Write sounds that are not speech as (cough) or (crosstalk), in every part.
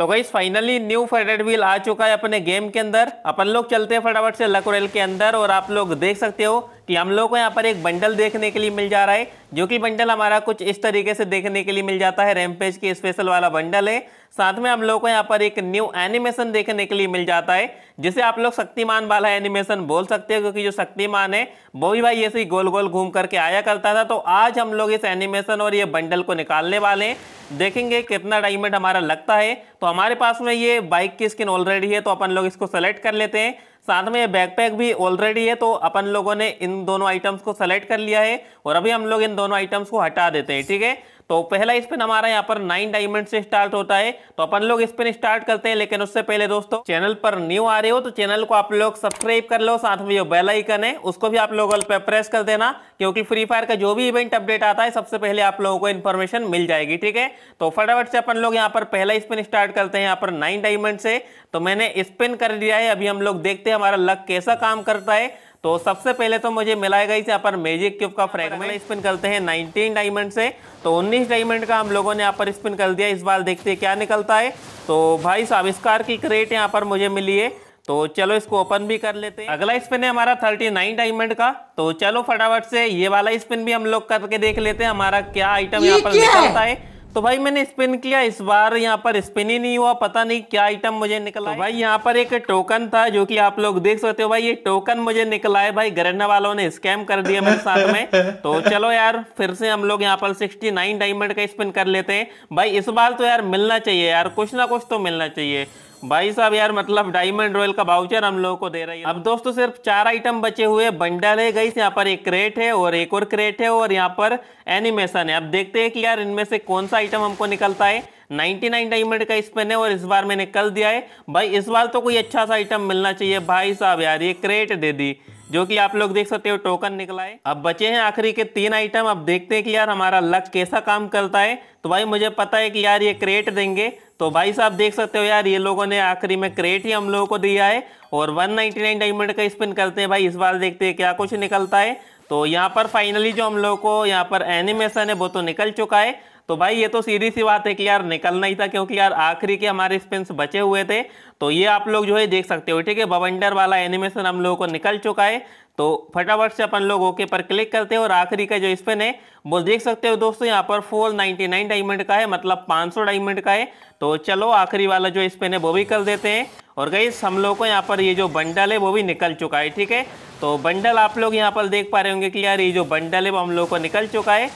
तो गई finally new faded wheel आ चुका है अपने गेम के अंदर अपन लोग चलते हैं फटाफट से लकोरेल के अंदर और आप लोग देख सकते हो कि हम लोग को यहाँ पर एक बंडल देखने के लिए मिल जा रहा है जो कि बंडल हमारा कुछ इस तरीके से देखने के लिए मिल जाता है रैमपेज की स्पेशल वाला बंडल है साथ में हम लोग को यहाँ पर एक न्यू एनिमेशन देखने के लिए मिल जाता है जिसे आप लोग शक्तिमान वाला एनिमेशन बोल सकते हो क्योंकि जो शक्तिमान है वो भी भाई ऐसे ही गोल गोल घूम करके आया करता था तो आज हम लोग इस एनिमेशन और ये बंडल को निकालने वाले हैं देखेंगे कितना डायमंड हमारा लगता है तो हमारे पास में ये बाइक की स्किन ऑलरेडी है तो अपन लोग इसको सेलेक्ट कर लेते हैं साथ में ये बैकपैक भी ऑलरेडी है तो अपन लोगों ने इन दोनों आइटम्स को सेलेक्ट कर लिया है और अभी हम लोग इन दोनों आइटम्स को हटा देते हैं ठीक है तो पहला स्पिन हमारा यहाँ पर नाइन डायमंड से स्टार्ट होता है तो अपन लोग स्पिन स्टार्ट करते हैं लेकिन उससे पहले दोस्तों चैनल पर न्यू आ रहे हो तो चैनल को आप लोग सब्सक्राइब कर लो साथ में जो बेल आइकन है उसको भी आप लोग पे प्रेस कर देना क्योंकि फ्री फायर का जो भी इवेंट अपडेट आता है सबसे पहले आप लोगों को इन्फॉर्मेशन मिल जाएगी ठीक है तो फटाफट से अपन लोग यहाँ पर पहला स्पिन स्टार्ट करते हैं यहाँ पर नाइन डायमंड से तो मैंने स्पिन कर लिया है अभी हम लोग देखते हैं हमारा लक कैसा काम करता है तो सबसे पहले तो मुझे मिलाएगा इस यहाँ पर मैजिक क्यूब का फ्रेगमेंट स्पिन करते हैं नाइनटीन डायमंड से तो उन्नीस डायमंड का हम लोगों ने यहाँ पर स्पिन कर दिया इस बार देखते हैं क्या निकलता है तो भाई आविष्कार की क्रेट यहाँ पर मुझे मिली है तो चलो इसको ओपन भी कर लेते हैं अगला स्पिन है हमारा 39 डायमंड का तो चलो फटाफट से ये वाला स्पिन भी हम लोग करके देख लेते हैं हमारा क्या आइटम यहाँ पर निकलता है तो भाई मैंने स्पिन किया इस बार यहाँ पर स्पिन ही नहीं हुआ पता नहीं क्या आइटम मुझे निकला तो भाई यहाँ पर एक टोकन था जो कि आप लोग देख सकते हो भाई ये टोकन मुझे निकला है भाई गरन्ना वालों ने स्कैम कर दिया मेरे साथ में (laughs) तो चलो यार फिर से हम लोग यहाँ पर सिक्सटी नाइन डायमंड का स्पिन कर लेते हैं भाई इस बार तो यार मिलना चाहिए यार कुछ ना कुछ तो मिलना चाहिए भाई साहब यार मतलब डायमंड रॉयल का बाउचर हम लोगों को दे रही है अब दोस्तों सिर्फ चार आइटम बचे हुए बंडल है गई यहाँ पर एक क्रेट है और एक और क्रेट है और यहाँ पर एनिमेशन है अब देखते हैं कि यार इनमें से कौन सा आइटम हमको निकलता है 99 डायमंड का स्पिन है और इस बार मैंने कल दिया है भाई इस बार तो कोई अच्छा सा आइटम मिलना चाहिए भाई साहब यार ये क्रेट दे दी जो कि आप लोग देख सकते हो टोकन निकला है अब बचे हैं आखिरी के तीन आइटम अब देखते हैं कि यार हमारा लक कैसा काम करता है तो भाई मुझे पता है कि यार ये क्रेट देंगे तो भाई साहब देख सकते हो यार ये लोगों ने आखिरी में क्रेट ही हम लोगों को दिया है और 199 डायमंड का स्पिन करते हैं भाई इस बार देखते हैं क्या कुछ निकलता है तो यहाँ पर फाइनली जो हम लोग को यहाँ पर एनिमेशन है वो तो निकल चुका है तो भाई ये तो सीधी सी बात है कि यार निकलना ही था क्योंकि यार आखिरी के हमारे स्पिन बचे हुए थे तो ये आप लोग जो है देख सकते हो ठीक है बवंडर वाला एनिमेशन हम लोगों को निकल चुका है तो फटाफट से अपन लोग ओके पर क्लिक करते हैं और आखिरी का जो स्पिन है वो देख सकते हो दोस्तों यहाँ पर 499 डायमंड का है मतलब 500 डायमंड का है तो चलो आखिरी वाला जो स्पिन है वो भी कर देते हैं और गई हम लोग को यहाँ पर ये जो बंडल है वो भी निकल चुका है ठीक है तो बंडल आप लोग यहाँ पर देख पा रहे होंगे कि यार ये जो बंडल है वो हम लोग को निकल चुका है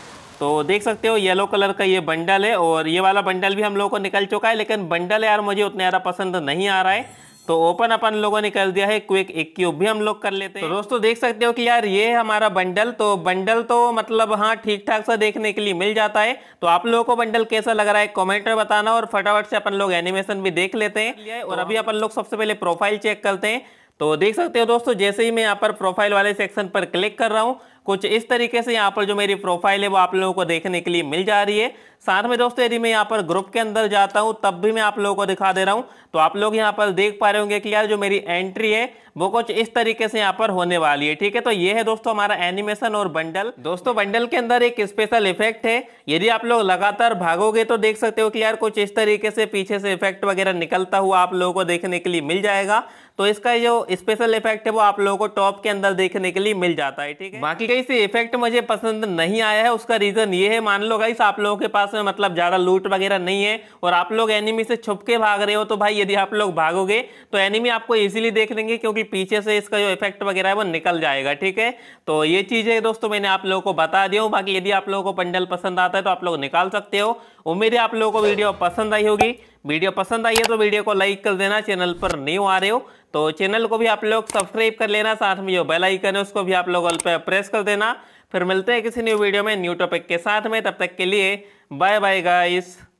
तो देख सकते हो येलो कलर का ये बंडल है और ये वाला बंडल भी हम लोगों को निकल चुका है लेकिन बंडल यार मुझे उतना ज़्यादा पसंद नहीं आ रहा है तो ओपन अपन लोगों ने कर दिया है क्विक एक क्यूब भी हम लोग कर लेते हैं तो दोस्तों देख सकते हो कि यार ये है हमारा बंडल तो बंडल तो मतलब हाँ ठीक ठाक सा देखने के लिए मिल जाता है तो आप लोगों को बंडल कैसा लग रहा है कमेंट में बताना और फटाफट से अपन लोग एनिमेशन भी देख लेते हैं और तो अभी अपन लोग सबसे पहले प्रोफाइल चेक करते हैं तो देख सकते हो दोस्तों जैसे ही मैं यहाँ पर प्रोफाइल वाले सेक्शन पर क्लिक कर रहा हूँ कुछ इस तरीके से यहाँ पर जो मेरी प्रोफाइल है वो आप लोगों को देखने के लिए मिल जा रही है साथ में दोस्तों यदि मैं यहाँ पर ग्रुप के अंदर जाता हूँ तब भी मैं आप लोगों को दिखा दे रहा हूँ तो आप लोग यहाँ पर देख पा रहे होंगे कि यार जो मेरी एंट्री है वो कुछ इस तरीके से यहाँ पर होने वाली है ठीक है तो ये है दोस्तों हमारा एनिमेशन और बंडल दोस्तों बंडल के अंदर एक स्पेशल इफेक्ट है यदि आप लोग लगातार भागोगे तो देख सकते हो कि यार कुछ इस तरीके से पीछे से इफेक्ट वगैरह निकलता हुआ आप लोगों को देखने के लिए मिल जाएगा तो इसका जो स्पेशल इफेक्ट है वो आप लोगों को टॉप के अंदर देखने के लिए मिल जाता है ठीक है बाकी कहीं से इफेक्ट मुझे पसंद नहीं आया है उसका रीजन ये है मान लो गाइस आप लोगों के पास उसमें मतलब ज़्यादा लूट वगैरह नहीं है और आप लोग एनिमी से छुप के भाग रहे हो तो भाई यदि आप लोग भागोगे तो एनिमी आपको ईजिली देख लेंगे क्योंकि पीछे से इसका जो इफेक्ट वगैरह है वो निकल जाएगा ठीक है तो ये चीज़ है दोस्तों मैंने आप लोगों को बता दिया हूँ बाकी यदि आप लोगों को पंडल पसंद आता है तो आप लोग निकाल सकते हो उम्मीद है आप लोगों को वीडियो पसंद आई होगी वीडियो पसंद आई है तो वीडियो को लाइक कर देना चैनल पर न्यू आ रहे हो तो चैनल को भी आप लोग सब्सक्राइब कर लेना साथ में जो बेल आइकन है उसको भी आप लोग प्रेस कर देना फिर मिलते हैं किसी न्यू वीडियो में न्यू टॉपिक के साथ में तब तक के लिए Bye bye guys.